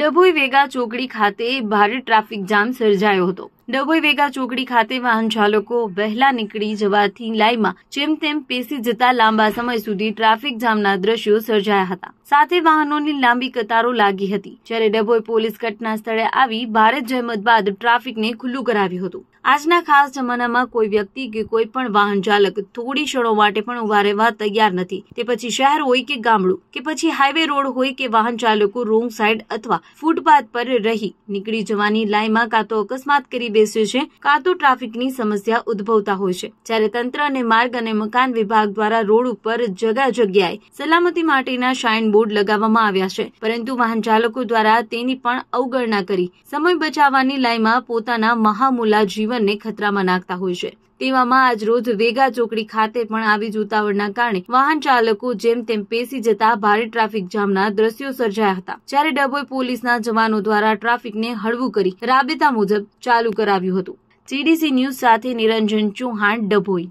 ડભોઈ વેગા ચોકડી ખાતે ભારે ટ્રાફિક જામ સર્જાયો હતો ડભોઈ વેગા ચોકડી ખાતે વાહન ચાલકો વહેલા નીકળી જવાથી લાઈમાં જેમ તેમ પેસી જતા લાંબા સમય સુધી ટ્રાફિક જામના દ્રશ્યો સર્જાયા હતા સાથે વાહનોની લાંબી કતારો લાગી હતી જ્યારે ડભોઈ પોલીસ ઘટના સ્થળે આવી ભારે જહેમત બાદ ટ્રાફિકને ખુલ્લું કરાવ્યું હતું આજના ખાસ જમાનામાં કોઈ વ્યક્તિ કે કોઈ પણ વાહન ચાલક થોડી ક્ષણો માટે પણ ઉભા રહેવા તૈયાર નથી તે પછી શહેર હોય કે ગામડું કે પછી હાઈવે રોડ હોય કે વાહન ચાલકો રોંગ સાઈડ અથવા ફૂટપાથ પર રહી નીકળી જવાની લાઈમાં કાં તો અકસ્માત કરી બેસે છે કાં તો ટ્રાફિકની સમસ્યા ઉદભવતા હોય છે જ્યારે તંત્ર અને માર્ગ અને મકાન વિભાગ દ્વારા રોડ ઉપર જગા જગ્યાએ સલામતી માટેના શાઇન બોર્ડ લગાવવામાં આવ્યા છે પરંતુ વાહન ચાલકો દ્વારા તેની પણ અવગણના કરી સમય બચાવવાની લાઈમાં પોતાના મહામુલા જીવનને ખતરામાં નાખતા હોય છે તેવામાં આજ રોજ વેગા ચોકડી ખાતે પણ આવી જ ઉતાવળના કારણે વાહન ચાલકો જેમ તેમ પેસી જતા ભારે ટ્રાફિક જામના દ્રશ્યો સર્જાયા હતા જ્યારે ડભોઈ પોલીસના જવાનો દ્વારા ટ્રાફિકને હળવું કરી રાબેતા મુજબ ચાલુ કરાવ્યું હતું જીડીસી ન્યૂઝ સાથે નિરંજન ચૌહાણ ડભોઈ